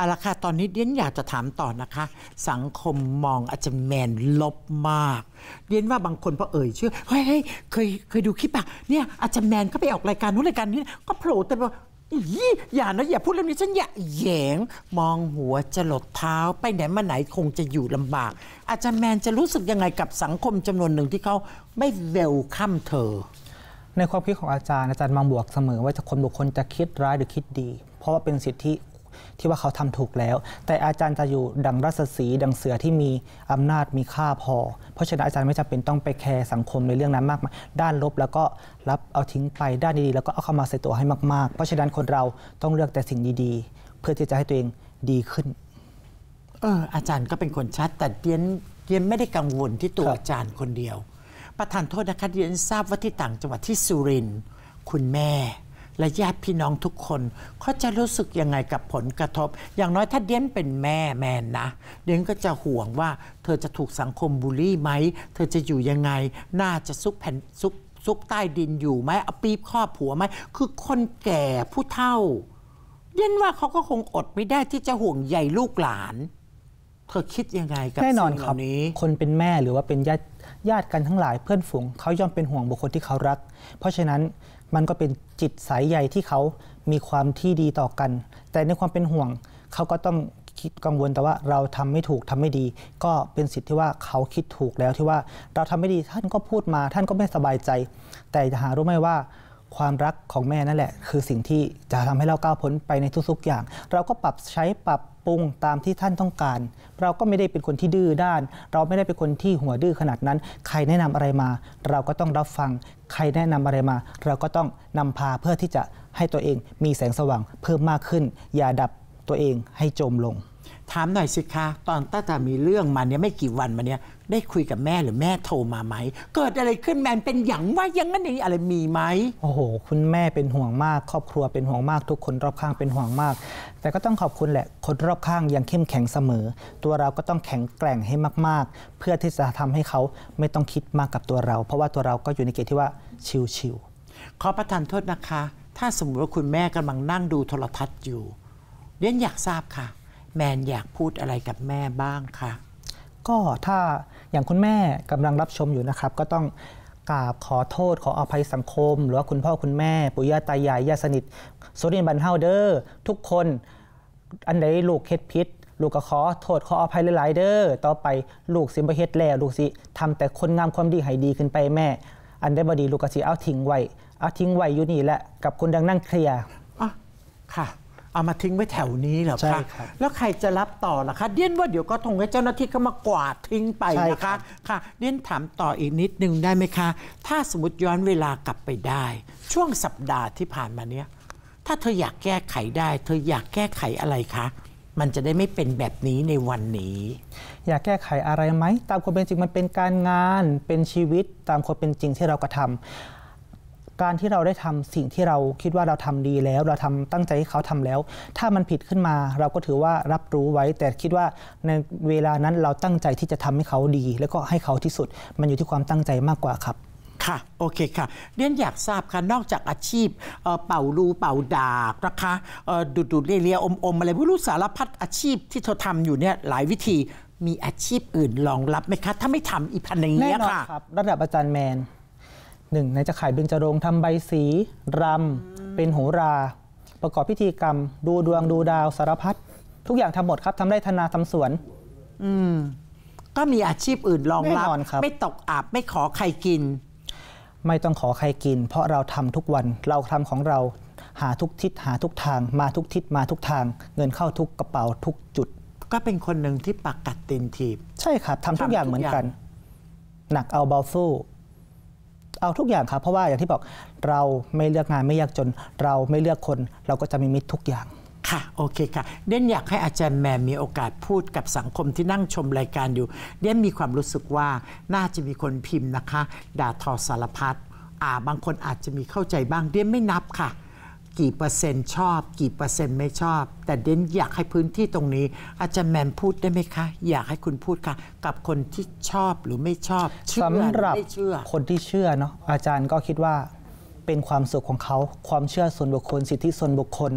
าละค่ะตอนนี้เดียนอยากจะถามต่อนะคะ สังคมมองอาจจะแมนลบมากเดียนว่าบางคนพอเอ่ยชื่อเฮ้ยเคยเคยดูคลิปอะเนี่ยอาจจะแมนเขาไปออกรายการนู้นรายการนี้ ก็โผล่แต่ว่าอย่านะอย่าพูดเรื่องนี้ฉันอย่าแยงมองหัวจะหลดเท้า ไปไหนมาไหนคงจะอยู่ลำบาก อาจารย์แมนจะรู้สึกยังไงกับสังคมจำนวนหนึ่งที่เขาไม่เวลคัมเธอ ในความคิดของอาจารย์อาจารย์มองบวกเสมอว่าจะคนบุคคลจะคิดร้ายหรือคิดดี เพราะว่าเป็นสิทธิที่ว่าเขาทำถูกแล้ว แต่อาจารย์จะอยู่ดังรัศสีดังเสือที่มีอำนาจมีค่าพอ เพราะฉะนั้นอาจารย์ไม่จำเป็นต้องไปแคร์สังคมในเรื่องนั้นมากมายด้านลบแล้วก็รับเอาทิ้งไป ด้านดีๆแล้วก็เอาเข้ามา ใส่ตัวให้มากๆ เพราะฉะนั้น คนเราต้องเลือกแต่สิ่งดีๆ เพื่อที่จะให้ตัวเองดีขึ้นเอออาจารย์ก็เป็นคนชัด แต่เดียนเดียนไม่ได้กังวลที่ตัวอาจารย์คนเดียว ประธานโทษนะคะเดียนทราบว่าที่ต่าง จังหวัดที่สุรินทร์คุณแม่และญาติพี่น้องทุกคนเขาจะรู้สึกยังไงกับผลกระทบ อย่างน้อยถ้าเดียนเป็นแม่แมนนะเดียนก็จะห่วงว่า เธอจะถูกสังคมบูลลี่ไหม เธอจะอยู่ยังไงน่าจะซุกแผ่นซุกซุกใต้ดินอยู่ไหมเอาปีบครอบผัวไหม คือคนแก่ผู้เฒ่าเดียนว่าเขาก็คงอดไม่ได้ที่จะห่วงใยลูกหลาน เธอคิดยังไงกับแน่นอนครับนี้คนเป็นแม่หรือว่าเป็นญาติญาติกันทั้งหลายเพื่อนฝูงเขาย่อมเป็นห่วงบุคคลที่เขารัก เพราะฉะนั้นมันก็เป็นจิตสายใยที่เขามีความที่ดีต่อกัน แต่ในความเป็นห่วง เขาก็ต้องคิดกังวลแต่ว่าเราทำไม่ถูกทำไม่ดี ก็เป็นสิทธิ์ที่ว่าเขาคิดถูกแล้วที่ว่าเราทำไม่ดีท่านก็พูดมา ท่านก็ไม่สบายใจ แต่จะหารู้ไหมว่าความรักของแม่นั่นแหละ คือสิ่งที่จะทำให้เราก้าวพ้นไปในทุก ๆ อย่าง เราก็ปรับใช้ปรับปรุงตามที่ท่านต้องการ เราก็ไม่ได้เป็นคนที่ดื้อด้าน เราไม่ได้เป็นคนที่หัวดื้อขนาดนั้นใครแนะนำอะไรมา เราก็ต้องรับฟังใครแนะนำอะไรมา เราก็ต้องนำพาเพื่อที่จะให้ตัวเองมีแสงสว่างเพิ่มมากขึ้นอย่าดับตัวเองให้จมลง ถามหน่อยสิคะตอนตั้งแต่มีเรื่องมาเนี่ยไม่กี่วันมาเนี่ยได้คุยกับแม่หรือแม่โทรมาไหม เกิดอะไรขึ้นแมนเป็นอย่างว่ายังงั้นอย่างนี้อะไรมีไหมโอ้โห คุณแม่เป็นห่วงมาก ครอบครัวเป็นห่วงมากทุกคนรอบข้างเป็นห่วงมาก แต่ก็ต้องขอบคุณแหละคนรอบข้างยังเข้มแข็งเสมอ ตัวเราก็ต้องแข็งแกร่งให้มากๆ เพื่อที่จะทำให้เขาไม่ต้องคิดมากกับตัวเรา เพราะว่าตัวเราก็อยู่ในเกณฑ์ที่ว่าชิวๆขอประทานโทษนะคะ ถ้าสมมติว่าคุณแม่กำลังนั่งดูโทรทัศน์อยู่เรียนอยากทราบค่ะ แมนอยากพูดอะไรกับแม่บ้างค่ะก็ถ้าอย่างคุณแม่กำลังรับชมอยู่นะครับ ก็ต้องกราบขอโทษขออภัยสังคม หรือว่าคุณพ่อคุณแม่ปุยย่าตายายญาติสนิทโซลินบันเฮาเดอร์ ทุกคน อันใดลูกเคสพิษลูกก็ขอโทษขออภัยหลาย ๆ เด้อต่อไปลูกสิบเฮ็ดแล้วลูกสิทำแต่คนงามความดีให้ดีขึ้นไปแม่ อันได้บดีลูกก็สิเอาทิ้งไว้เอาทิ้งไว้อยู่นี่แหละกับคนดังนั่งเคลียร์อ่ะค่ะเอามาทิ้งไว้แถวนี้เหรอคะแล้วใครจะรับต่อล่ะคะเดียนว่าเดี๋ยวก็ทงให้เจ้าหน้าที่เขามากวาดทิ้งไปนะคะค่ะเดียนถามต่ออีกนิดนึงได้ไหมคะ ถ้าสมมติย้อนเวลากลับไปได้ ช่วงสัปดาห์ที่ผ่านมาเนี้ยถ้าเธออยากแก้ไขได้ เธออยากแก้ไขอะไรคะ มันจะได้ไม่เป็นแบบนี้ในวันนี้ อยากแก้ไขอะไรไหมตามความเป็นจริงมันเป็นการงานเป็นชีวิต ตามความเป็นจริงที่เรากระทาการที่เราได้ทำสิ่งที่เราคิดว่าเราทำดีแล้ว เราทำตั้งใจให้เขาทำแล้ว ถ้ามันผิดขึ้นมาเราก็ถือว่ารับรู้ไว้ แต่คิดว่าในเวลานั้นเราตั้งใจที่จะทำให้เขาดี แล้วก็ให้เขาที่สุดมันอยู่ที่ความตั้งใจมากกว่าครับค่ะโอเคค่ะเรียนอยากทราบค่ะนอกจากอาชีพเป่ารูเป่าดาบนะคะดูดดูดเลียอมอมอะไรพวกรู้สารพัดอาชีพ ที่เธอทำอยู่เนี่ยหลายวิธีมีอาชีพอื่นรองรับไหมคะถ้าไม่ทำอีพันอย่างเงี้ยค่ะระดับอาจารย์แมนหนึ่งในจะขายเบญจรงทำใบสีรำเป็นโหรา ประกอบพิธีกรรม ดูดวงดูดาว สารพัดทุกอย่างทำหมดครับทำได้ธนาทำสวนอืมก็มีอาชีพอื่นรองรับนนรบไม่ตกอับไม่ขอใครกิน ไม่ต้องขอใครกินเพราะเราทำทุกวันเราทำของเราหาทุกทิศหาทุกทางมาทุกทิศมาทุกทาง เงินเข้าทุกกระเป๋าทุกจุด ก็เป็นคนหนึ่งที่ปากกัดตินทีบ ใช่ครับทำทุกอย่างเหมือนกัน หนักเอาเบาสู้เอาทุกอย่างครับเพราะว่าอย่างที่บอกเราไม่เลือกงานไม่ยากจน เราไม่เลือกคน เราก็จะมีมิตรทุกอย่างค่ะโอเคค่ะเด่นอยากให้อาจารย์แมมมีโอกาสพูดกับสังคมที่นั่งชมรายการอยู่เด่นมีความรู้สึกว่าน่าจะมีคนพิมพ์นะคะด่าทอสารพัดอ่าบางคนอาจจะมีเข้าใจบ้างเด่นไม่นับค่ะกี่เปอร์เซ็นต์ชอบกี่เปอร์เซ็นต์ไม่ชอบ แต่เดนอยากให้พื้นที่ตรงนี้ อาจารย์แมนพูดได้ไหมคะ อยากให้คุณพูดค่ะกับคนที่ชอบหรือไม่ชอบเชื่หรัอไม่เชื่อคนที่เชื่อเนาะอาจารย์ก็คิดว่าเป็นความสุขของเขา ความเชื่อส่วนบุคคล สิทธิส่วนบุคคล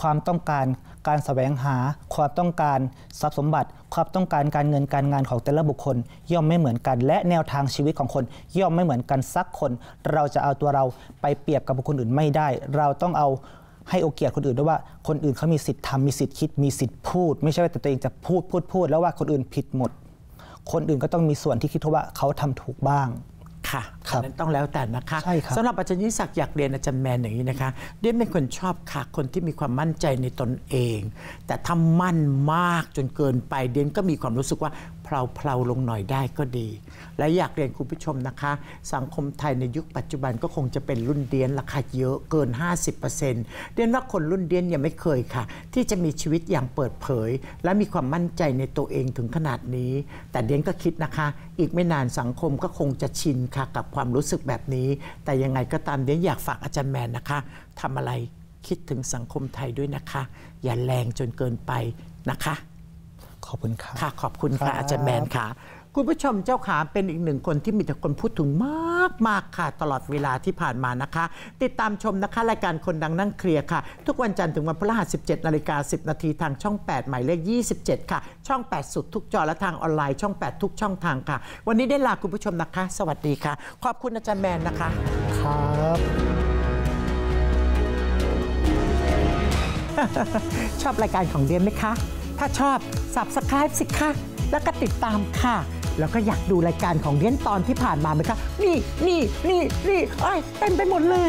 ความต้องการการสแสวงหาความต้องการทรัพย์สมบัติ ความต้องการการเงินการงานของแต่ละบุคคล ย่อมไม่เหมือนกัน และแนวทางชีวิตของคน ย่อมไม่เหมือนกันสักคน เราจะเอาตัวเราไปเปรียบกับบุคคลอื่นไม่ได้ เราต้องเอา ให้โอเกียรติคนอื่นด้วยว่าคนอื่นเขามีสิทธิ์ทำมีสิทธิ์คิดมีสิทธิ์พูดไม่ใช่ว่าแต่ตัวเองจะพูดพูดพูดแล้วว่าคนอื่นผิดหมด คนอื่นก็ต้องมีส่วนที่คิดว่าเขาทำถูกบ้างค่ะคันั้นต้องแล้วแต่นะคะคสำสำหรับอาจารย์ยิ่สักอยากเรียนอาจารย์แมน อย่างนี้นะคะ เดียไม่คนชอบค่ะคนที่มีความมั่นใจในตนเอง แต่ถ้ามั่นมากจนเกินไปเดียนก็มีความรู้สึกว่าเพลาๆลงหน่อยได้ก็ดี และอยากเรียนคุณผู้ชมนะคะ สังคมไทยในยุคปัจจุบันก็คงจะเป็นรุ่นเดียนราคาเยอะเกิน 50%เดียนว่าคนรุ่นเดียนยังไม่เคยค่ะ ที่จะมีชีวิตอย่างเปิดเผย และมีความมั่นใจในตัวเองถึงขนาดนี้แต่เดียนก็คิดนะคะ อีกไม่นานสังคมก็คงจะชินค่ะกับความรู้สึกแบบนี้ แต่ยังไงก็ตามเดียนอยากฝากอาจารย์แมนนะคะทำอะไรคิดถึงสังคมไทยด้วยนะคะ อย่าแรงจนเกินไปนะคะขอบคุณค่ะค่ะ ขอบคุณค่ะอาจารย์แมนค่ะ คุณผู้ชมเจ้าขาเป็นอีกหนึ่งคนที่มีแต่คนพูดถึงมากมากค่ะ ตลอดเวลาที่ผ่านมานะคะ ติดตามชมนะคะ รายการคนดังนั่งเคลียร์ค่ะ ทุกวันจันทร์ถึงวันพฤหัส 17นาฬิกา10นาทีทางช่อง8หมายเลข27 ค่ะ ช่อง 8 สุดทุกจอและทางออนไลน์ช่อง 8 ทุกช่องทางค่ะ วันนี้ได้ลาคุณผู้ชมนะคะ สวัสดีค่ะ ขอบคุณอาจารย์แมนนะคะ ครับ ชอบรายการของเดียนไหมคะถ้าชอบ subscribe สิคะ แล้วก็ติดตามค่ะ แล้วก็อยากดูรายการของเรียนตอนที่ผ่านมาไหมคะ นี่ นี่ นี่ นี่เอ้ยเต็มไปหมดเลย